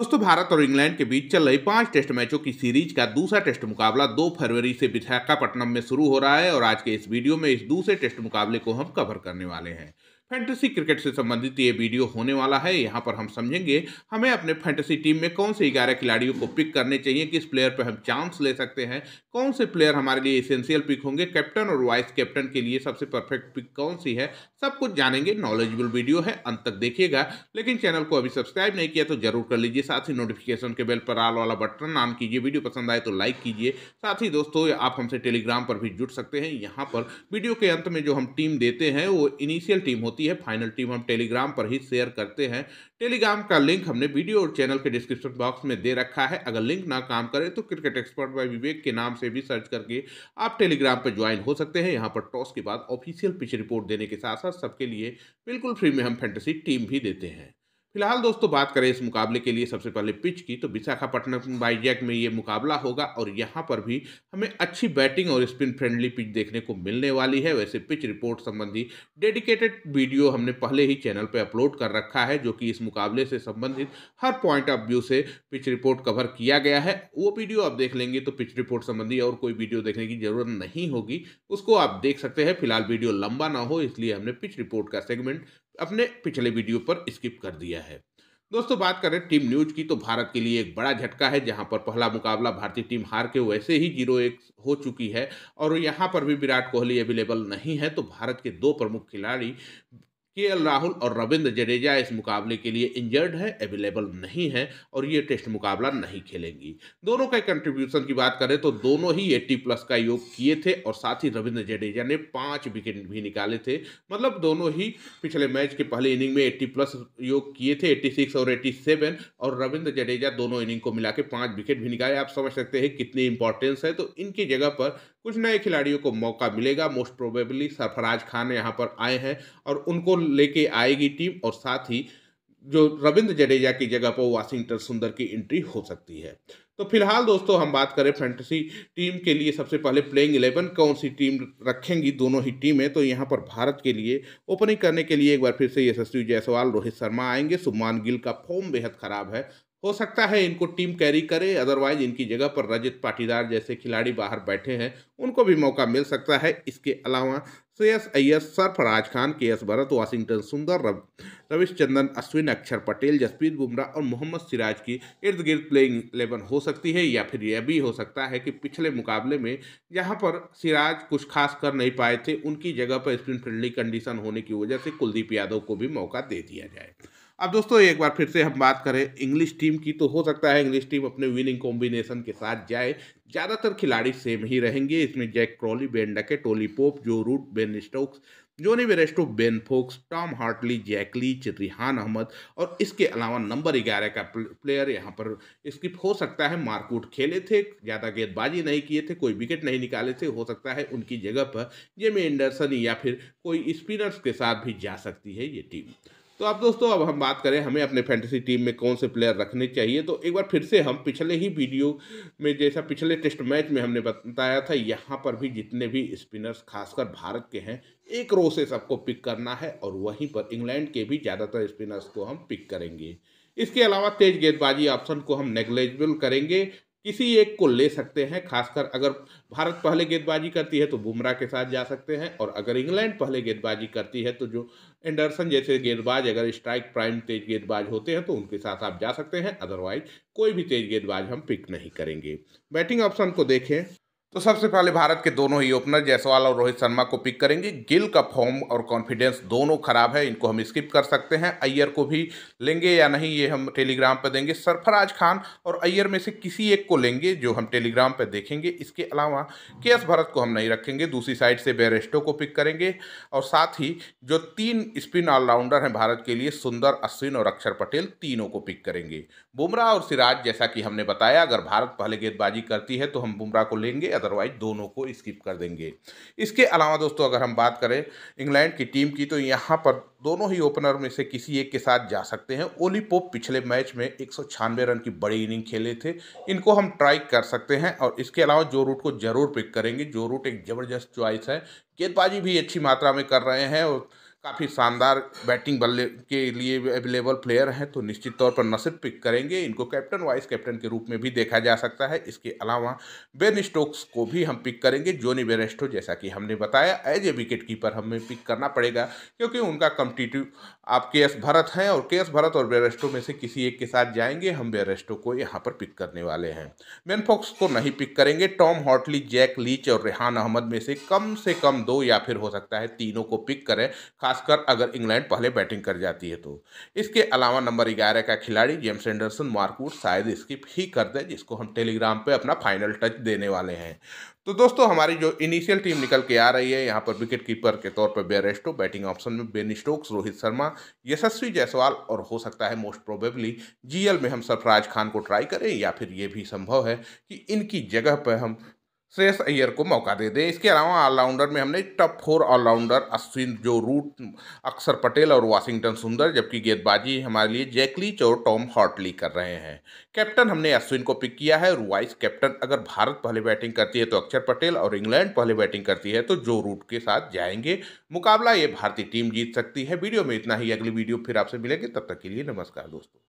दोस्तों भारत और इंग्लैंड के बीच चल रही पांच टेस्ट मैचों की सीरीज का दूसरा टेस्ट मुकाबला 2 फरवरी से विशाखापट्टनम में शुरू हो रहा है और आज के इस वीडियो में इस दूसरे टेस्ट मुकाबले को हम कवर करने वाले हैं फैंटेसी क्रिकेट से संबंधित ये वीडियो होने वाला है यहाँ पर हम समझेंगे हमें अपने फैंटेसी टीम में कौन से ग्यारह खिलाड़ियों को पिक करने चाहिए किस प्लेयर पर हम चांस ले सकते हैं कौन से प्लेयर हमारे लिए इसेंशियल पिक होंगे कैप्टन और वाइस कैप्टन के लिए सबसे परफेक्ट पिक कौन सी है सब कुछ जानेंगे नॉलेजेबल वीडियो है अंत तक देखिएगा लेकिन चैनल को अभी सब्सक्राइब नहीं किया तो जरूर कर लीजिए साथ ही नोटिफिकेशन के बेल पर आल वाला बटन ऑन कीजिए वीडियो पसंद आए तो लाइक कीजिए साथ ही दोस्तों आप हमसे टेलीग्राम पर भी जुड़ सकते हैं यहाँ पर वीडियो के अंत में जो हम टीम देते हैं वो इनिशियल टीम होती होती है फाइनल टीम हम टेलीग्राम पर ही शेयर करते हैं टेलीग्राम का लिंक हमने वीडियो और चैनल के डिस्क्रिप्शन बॉक्स में दे रखा है अगर लिंक ना काम करे तो क्रिकेट एक्सपर्ट बाय विवेक के नाम से भी सर्च करके आप टेलीग्राम पर ज्वाइन हो सकते हैं यहाँ पर टॉस के बाद ऑफिशियल पिच रिपोर्ट देने के साथ साथ सबके लिए बिल्कुल फ्री में हम फैंटेसी टीम भी देते हैं फिलहाल दोस्तों बात करें इस मुकाबले के लिए सबसे पहले पिच की तो विशाखापट्टनम बाईजैक में ये मुकाबला होगा और यहाँ पर भी हमें अच्छी बैटिंग और स्पिन फ्रेंडली पिच देखने को मिलने वाली है वैसे पिच रिपोर्ट संबंधी डेडिकेटेड वीडियो हमने पहले ही चैनल पर अपलोड कर रखा है जो कि इस मुकाबले से संबंधित हर पॉइंट ऑफ व्यू से पिच रिपोर्ट कवर किया गया है वो वीडियो आप देख लेंगे तो पिच रिपोर्ट संबंधी और कोई वीडियो देखने की जरूरत नहीं होगी उसको आप देख सकते हैं फिलहाल वीडियो लंबा ना हो इसलिए हमने पिच रिपोर्ट का सेगमेंट अपने पिछले वीडियो पर स्किप कर दिया है दोस्तों बात करें टीम न्यूज की तो भारत के लिए एक बड़ा झटका है जहां पर पहला मुकाबला भारतीय टीम हार के वैसे ही जीरो एक हो चुकी है और यहां पर भी विराट कोहली अवेलेबल नहीं है तो भारत के दो प्रमुख खिलाड़ी केएल राहुल और रविंद्र जडेजा इस मुकाबले के लिए इंजर्ड है अवेलेबल नहीं है और ये टेस्ट मुकाबला नहीं खेलेंगी दोनों का कंट्रीब्यूशन की बात करें तो दोनों ही एट्टी प्लस का योग किए थे और साथ ही रविंद्र जडेजा ने पाँच विकेट भी निकाले थे मतलब दोनों ही पिछले मैच के पहले इनिंग में एट्टी प्लस योग किए थे एट्टी सिक्स और एट्टी सेवन और रविंद्र जडेजा दोनों इनिंग को मिला के विकेट भी निकाले आप समझ सकते हैं कितनी इंपॉर्टेंस है तो इनकी जगह पर कुछ नए खिलाड़ियों को मौका मिलेगा मोस्ट प्रोबेबली सरफराज खान यहाँ पर आए हैं और उनको लेके आएगी टीम और साथ ही जो रविंद्र जडेजा की जगह पर वाशिंगटन सुंदर की एंट्री हो सकती है तो फिलहाल दोस्तों हम बात करें फैंटेसी टीम के लिए सबसे पहले प्लेइंग इलेवन कौन सी टीम रखेंगी दोनों ही टीमें तो यहाँ पर भारत के लिए ओपनिंग करने के लिए एक बार फिर से यशस्वी जायसवाल रोहित शर्मा आएंगे सुमान गिल का फॉर्म बेहद खराब है हो सकता है इनको टीम कैरी करे अदरवाइज इनकी जगह पर रजत पाटीदार जैसे खिलाड़ी बाहर बैठे हैं उनको भी मौका मिल सकता है इसके अलावा श्रेयस अय्यर सरफराज खान के एस भरत वाशिंगटन सुंदर रव रविशचंदन अश्विन अक्षर पटेल जसप्रीत बुमराह और मोहम्मद सिराज की इर्द गिर्द प्लेइंग इलेवन हो सकती है या फिर यह भी हो सकता है कि पिछले मुकाबले में जहां पर सिराज कुछ खास कर नहीं पाए थे उनकी जगह पर स्पिन फ्रेंडली कंडीशन होने की वजह से कुलदीप यादव को भी मौका दे दिया जाए अब दोस्तों एक बार फिर से हम बात करें इंग्लिश टीम की तो हो सकता है इंग्लिश टीम अपने विनिंग कॉम्बिनेशन के साथ जाए ज़्यादातर खिलाड़ी सेम ही रहेंगे इसमें Jack Crawley Ben Duckett Ollie Pope Joe Root Ben Stokes Jonny Bairstow Ben Foakes Tom Hartley Jack Leach Rehan Ahmed और इसके अलावा नंबर ग्यारह का प्लेयर यहाँ पर स्किप हो सकता है मारकूट खेले थे ज़्यादा गेंदबाजी नहीं किए थे कोई विकेट नहीं निकाले थे हो सकता है उनकी जगह पर जेमी एंडरसन या फिर कोई स्पिनर्स के साथ भी जा सकती है ये टीम तो अब दोस्तों अब हम बात करें हमें अपने फैंटेसी टीम में कौन से प्लेयर रखने चाहिए तो एक बार फिर से हम पिछले ही वीडियो में जैसा पिछले टेस्ट मैच में हमने बताया था यहाँ पर भी जितने भी स्पिनर्स खासकर भारत के हैं एक रो से सबको पिक करना है और वहीं पर इंग्लैंड के भी ज़्यादातर स्पिनर्स को हम पिक करेंगे इसके अलावा तेज गेंदबाजी ऑप्शन को हम नेग्लेजबल करेंगे किसी एक को ले सकते हैं खासकर अगर भारत पहले गेंदबाजी करती है तो बुमराह के साथ जा सकते हैं और अगर इंग्लैंड पहले गेंदबाजी करती है तो जो एंडरसन जैसे गेंदबाज अगर स्ट्राइक प्राइम तेज गेंदबाज होते हैं तो उनके साथ आप जा सकते हैं अदरवाइज कोई भी तेज गेंदबाज हम पिक नहीं करेंगे बैटिंग ऑप्शन को देखें तो सबसे पहले भारत के दोनों ही ओपनर जयसवाल और रोहित शर्मा को पिक करेंगे गिल का फॉर्म और कॉन्फिडेंस दोनों खराब है इनको हम स्किप कर सकते हैं अय्यर को भी लेंगे या नहीं ये हम टेलीग्राम पर देंगे सरफराज खान और अय्यर में से किसी एक को लेंगे जो हम टेलीग्राम पर देखेंगे इसके अलावा के एस भरत को हम नहीं रखेंगे दूसरी साइड से बेरेस्टो को पिक करेंगे और साथ ही जो तीन स्पिन ऑलराउंडर हैं भारत के लिए सुंदर अश्विन और अक्षर पटेल तीनों को पिक करेंगे बुमराह और सिराज जैसा कि हमने बताया अगर भारत पहले गेंदबाजी करती है तो हम बुमराह को लेंगे अदरवाइज दोनों को स्किप कर देंगे इसके अलावा दोस्तों अगर हम बात करें इंग्लैंड की टीम की तो यहाँ पर दोनों ही ओपनर में से किसी एक के साथ जा सकते हैं ओली पोप पिछले मैच में एक रन की बड़ी इनिंग खेले थे इनको हम ट्राई कर सकते हैं और इसके अलावा जो रूट को जरूर पिक करेंगे जो रूट एक ज़बरदस्त च्वाइस है गेंदबाजी भी अच्छी मात्रा में कर रहे हैं और काफ़ी शानदार बैटिंग बल्ले के लिए अवेलेबल प्लेयर हैं तो निश्चित तौर पर न सिर्फ पिक करेंगे इनको कैप्टन वाइस कैप्टन के रूप में भी देखा जा सकता है इसके अलावा बेन स्टोक्स को भी हम पिक करेंगे जोनी बेरेस्टो जैसा कि हमने बताया एज ए विकेट कीपर हमें पिक करना पड़ेगा क्योंकि उनका कम्पिटिटिव आप के एस भरत हैं और के एस भरत और बेरेस्टो में से किसी एक के साथ जाएंगे हम बेरेस्टो को यहाँ पर पिक करने वाले हैं मेनफोक्स को नहीं पिक करेंगे टॉम हॉटली जैक लीच और रेहान अहमद में से कम से कम दो या फिर हो सकता है तीनों को पिक करें खास खासकर अगर इंग्लैंड पहले बैटिंग कर जाती है तो इसके अलावा नंबर ग्यारह का खिलाड़ी जेम्स एंडरसन मार्कवुड शायद स्किप ही कर दे जिसको हम टेलीग्राम पे अपना फाइनल टच देने वाले हैं तो दोस्तों हमारी जो इनिशियल टीम निकल के आ रही है यहाँ पर विकेट कीपर के तौर पर बेरेस्टो बैटिंग ऑप्शन में बेन स्टोक्स रोहित शर्मा यशस्वी जायसवाल और हो सकता है मोस्ट प्रोबेबली जीएल में हम सरफराज खान को ट्राई करें या फिर ये भी संभव है कि इनकी जगह पर हम श्रेयस अय्यर को मौका दे दें इसके अलावा ऑलराउंडर में हमने टॉप फोर ऑलराउंडर अश्विन जो रूट अक्षर पटेल और वाशिंगटन सुंदर जबकि गेंदबाजी हमारे लिए जैकलीच और टॉम हॉटली कर रहे हैं कैप्टन हमने अश्विन को पिक किया है वाइस कैप्टन अगर भारत पहले बैटिंग करती है तो अक्षर पटेल और इंग्लैंड पहले बैटिंग करती है तो जो रूट के साथ जाएंगे मुकाबला ये भारतीय टीम जीत सकती है वीडियो में इतना ही अगली वीडियो फिर आपसे मिलेंगे तब तक के लिए नमस्कार दोस्तों